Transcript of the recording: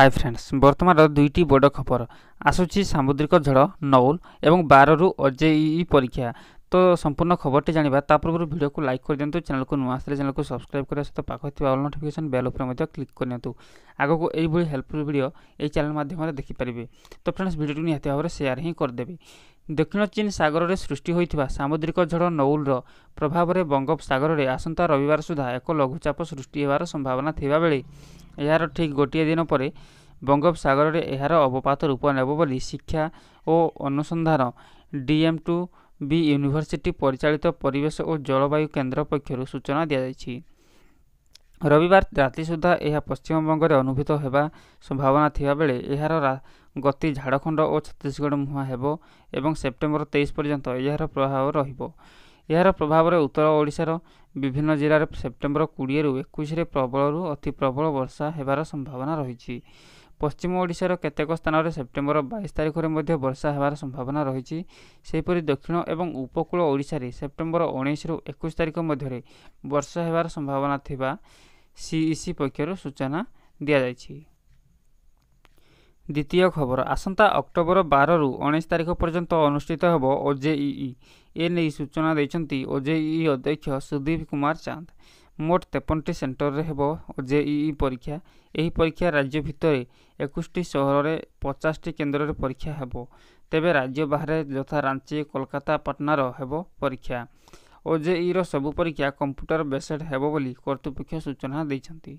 hi friends বর্তমানর দুইটি বড় খবর আসুচি সামুদ্রিক ঝড় নৌল এবং বারু অজেই পরীক্ষা তো সম্পূর্ণ খবরটি জাঁয়া তা পূর্ব ভিডিওকে লাইক করে দিও চ্যানেলকে নূ আসলে চ্যানেলকে সবসক্রাইব করা সহ পাখে থাকা অল নোটিফিকেসন বেল উপরে মধ্যে ক্লিক করে নিও আগুক এইভাবে হেল্পফুল ভিডিও এই চ্যানেল মাধ্যমে দেখিপারে তো ফ্রেন্ডস ভিডিওটি নিহতি ভাবে সেয়ার হি করেদেবে ଦକ୍ଷିଣ ଚୀନ୍ ସାଗରରେ ସୃଷ୍ଟି ହୋଇଥିବା ସାମୁଦ୍ରିକ ଝଡ଼ ନଉଲର ପ୍ରଭାବରେ ବଙ୍ଗୋପସାଗରରେ ଆସନ୍ତା ରବିବାର ସୁଦ୍ଧା ଏକ ଲଘୁଚାପ ସୃଷ୍ଟି ହେବାର ସମ୍ଭାବନା ଥିବାବେଳେ ଏହାର ଠିକ୍ ଗୋଟିଏ ଦିନ ପରେ ବଙ୍ଗୋପସାଗରରେ ଏହାର ଅବପାତ ରୂପ ନେବ ବୋଲି ଶିକ୍ଷା ଓ ଅନୁସନ୍ଧାନ ଡିଏମ୍ ଟୁ ବି ୟୁନିଭର୍ସିଟି ପରିଚାଳିତ ପରିବେଶ ଓ ଜଳବାୟୁ କେନ୍ଦ୍ର ପକ୍ଷରୁ ସୂଚନା ଦିଆଯାଇଛି ରବିବାର ରାତି ସୁଦ୍ଧା ଏହା ପଶ୍ଚିମବଙ୍ଗରେ ଅନୁଭୂତ ହେବା ସମ୍ଭାବନା ଥିବାବେଳେ ଏହାର ଗତି ଝାଡ଼ଖଣ୍ଡ ଓ ଛତିଶଗଡ଼ ମୁହାଁ ହେବ ଏବଂ ସେପ୍ଟେମ୍ବର ତେଇଶ ପର୍ଯ୍ୟନ୍ତ ଏହାର ପ୍ରଭାବ ରହିବ ଏହାର ପ୍ରଭାବରେ ଉତ୍ତର ଓଡ଼ିଶାର ବିଭିନ୍ନ ଜିଲ୍ଲାରେ ସେପ୍ଟେମ୍ବର କୋଡ଼ିଏରୁ ଏକୋଇଶରେ ପ୍ରବଳରୁ ଅତି ପ୍ରବଳ ବର୍ଷା ହେବାର ସମ୍ଭାବନା ରହିଛି ପଶ୍ଚିମ ଓଡ଼ିଶାର କେତେକ ସ୍ଥାନରେ ସେପ୍ଟେମ୍ବର ବାଇଶ ତାରିଖରେ ମଧ୍ୟ ବର୍ଷା ହେବାର ସମ୍ଭାବନା ରହିଛି ସେହିପରି ଦକ୍ଷିଣ ଏବଂ ଉପକୂଳ ଓଡ଼ିଶାରେ ସେପ୍ଟେମ୍ବର ଉଣେଇଶରୁ ଏକୋଇଶ ତାରିଖ ମଧ୍ୟରେ ବର୍ଷା ହେବାର ସମ୍ଭାବନା ଥିବା ସିଇସି ପକ୍ଷରୁ ସୂଚନା ଦିଆଯାଇଛି ଦ୍ୱିତୀୟ ଖବର ଆସନ୍ତା ଅକ୍ଟୋବର ବାରରୁ ଉଣେଇଶ ତାରିଖ ପର୍ଯ୍ୟନ୍ତ ଅନୁଷ୍ଠିତ ହେବ ଓଜେଇଇ ଏ ନେଇ ସୂଚନା ଦେଇଛନ୍ତି ଓଜେଇଇ ଅଧ୍ୟକ୍ଷ ସୁଦୀପ କୁମାର ଚାନ୍ଦ ମୋଟ ତେପନଟି ସେଣ୍ଟରରେ ହେବ ଓଜେଇଇ ପରୀକ୍ଷା ଏହି ପରୀକ୍ଷା ରାଜ୍ୟ ଭିତରେ ଏକୋଇଶଟି ସହରରେ ପଚାଶଟି କେନ୍ଦ୍ରରେ ପରୀକ୍ଷା ହେବ ତେବେ ରାଜ୍ୟ ବାହାରେ ଯଥା ରାଞ୍ଚି କୋଲକାତା ପାଟନାର ହେବ ପରୀକ୍ଷା ଓଜେଇର ସବୁ ପରୀକ୍ଷା କମ୍ପ୍ୟୁଟର ବେସଡ୍ ହେବ ବୋଲି କର୍ତ୍ତୃପକ୍ଷ ସୂଚନା ଦେଇଛନ୍ତି